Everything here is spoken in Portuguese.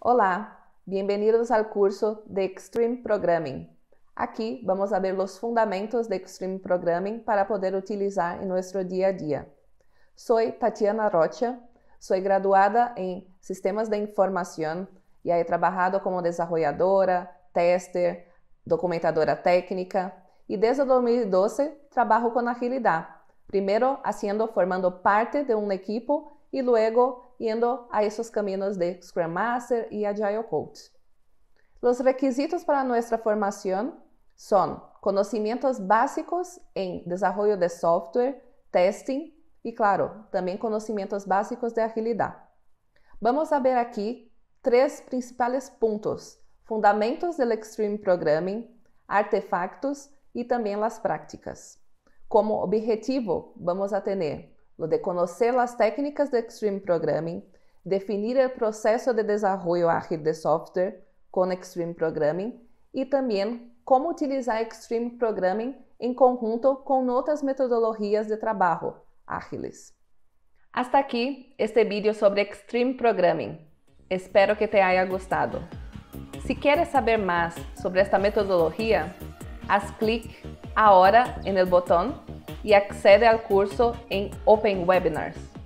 Olá, bem-vindos ao curso de Extreme Programming. Aqui vamos a ver os fundamentos de Extreme Programming para poder utilizar em nosso dia a dia. Soy Tatiana Rocha, sou graduada em Sistemas de Informação e he trabalhado como desarrolladora, tester, documentadora técnica e desde 2012 trabalho com agilidade, primeiro haciendo formando parte de um equipo e luego indo a esses caminhos de Scrum Master e Agile Coach. Os requisitos para nossa formação são conhecimentos básicos em desarrollo de software, testing e claro, também conhecimentos básicos de agilidade. Vamos a ver aqui três principais pontos: fundamentos do Extreme Programming, artefactos e também as práticas. Como objetivo, vamos a lo de conocer as técnicas de Extreme Programming, definir o processo de desarrollo ágil de software com Extreme Programming e também como utilizar Extreme Programming em conjunto com outras metodologias de trabalho ágiles. Hasta aqui este vídeo sobre Extreme Programming. Espero que te haya gostado. Se queres saber mais sobre esta metodologia, haz clic agora no botão e accede ao curso em Open Webinars.